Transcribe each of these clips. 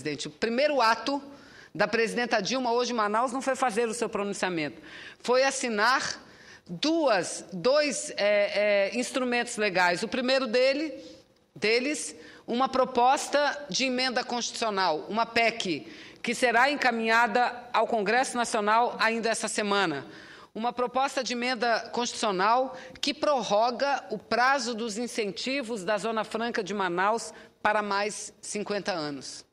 presidente. O primeiro ato da presidenta Dilma hoje em Manaus não foi fazer o seu pronunciamento, foi assinar duas, dois é, é, instrumentos legais. O primeiro dele, deles, uma proposta de emenda constitucional, uma PEC, que será encaminhada ao Congresso Nacional ainda essa semana. Uma proposta de emenda constitucional que prorroga o prazo dos incentivos da Zona Franca de Manaus para mais 50 anos.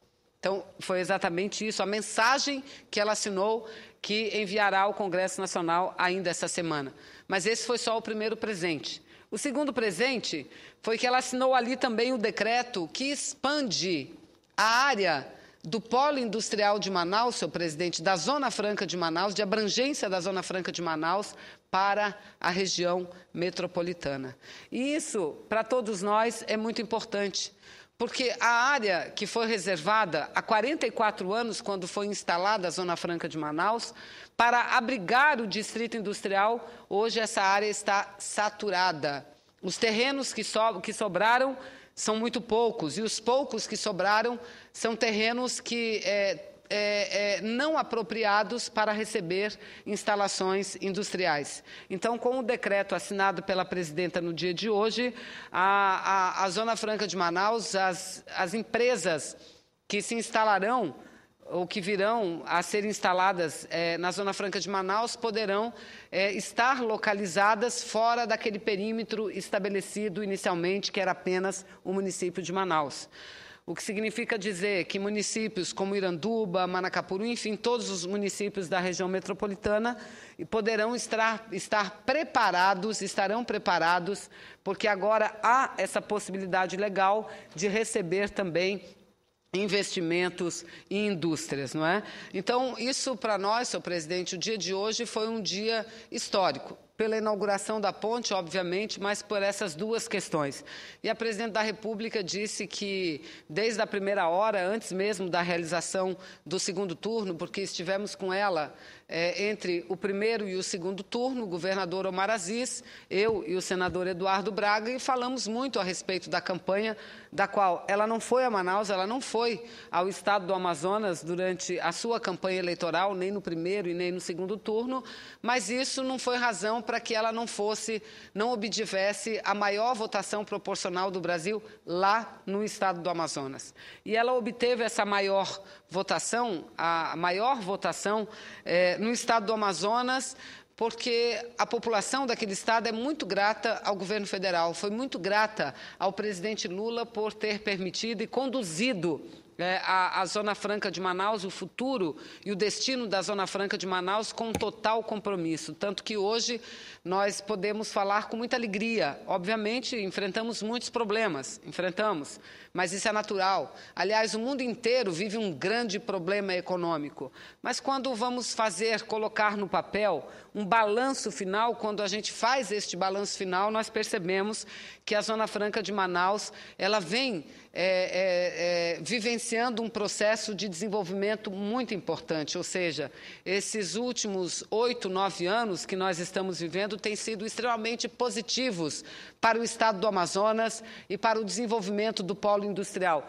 Então, foi exatamente isso, a mensagem que ela assinou que enviará ao Congresso Nacional ainda essa semana. Mas esse foi só o primeiro presente. O segundo presente foi que ela assinou ali também o decreto que expande a área do polo industrial de Manaus, seu presidente, da Zona Franca de Manaus, de abrangência da Zona Franca de Manaus, para a região metropolitana. E isso, para todos nós, é muito importante, porque a área que foi reservada há 44 anos, quando foi instalada a Zona Franca de Manaus, para abrigar o distrito industrial, hoje essa área está saturada. Os terrenos que, so que sobraram são muito poucos, e os poucos que sobraram são terrenos que é, é, é, não apropriados para receber instalações industriais. Então, com o decreto assinado pela presidenta no dia de hoje, a, a, a Zona Franca de Manaus, as, as empresas que se instalarão ou que virão a ser instaladas é, na Zona Franca de Manaus poderão é, estar localizadas fora daquele perímetro estabelecido inicialmente, que era apenas o município de Manaus o que significa dizer que municípios como Iranduba, Manacapuru, enfim, todos os municípios da região metropolitana poderão estar, estar preparados, estarão preparados, porque agora há essa possibilidade legal de receber também investimentos e indústrias, não é? Então, isso para nós, senhor presidente, o dia de hoje foi um dia histórico pela inauguração da ponte, obviamente, mas por essas duas questões. E a presidente da República disse que, desde a primeira hora, antes mesmo da realização do segundo turno, porque estivemos com ela é, entre o primeiro e o segundo turno, o governador Omar Aziz, eu e o senador Eduardo Braga, e falamos muito a respeito da campanha, da qual ela não foi a Manaus, ela não foi ao estado do Amazonas durante a sua campanha eleitoral, nem no primeiro e nem no segundo turno, mas isso não foi razão para que ela não fosse, não obtivesse a maior votação proporcional do Brasil lá no estado do Amazonas. E ela obteve essa maior votação, a maior votação eh, no estado do Amazonas, porque a população daquele estado é muito grata ao governo federal, foi muito grata ao presidente Lula por ter permitido e conduzido é, a, a, Zona Franca de Manaus, o futuro e o destino da Zona Franca de Manaus com total compromisso. Tanto que hoje nós podemos falar com muita alegria. Obviamente, enfrentamos muitos problemas, enfrentamos, mas isso é natural. Aliás, o mundo inteiro vive um grande problema econômico. Mas quando vamos fazer, colocar no papel um balanço final, quando a gente faz este balanço final, nós percebemos que a Zona Franca de Manaus ela vem é, é, é vivenciando iniciando um processo de desenvolvimento muito importante, ou seja, esses últimos oito, nove anos que nós estamos vivendo têm sido extremamente positivos para o estado do Amazonas e para o desenvolvimento do polo industrial.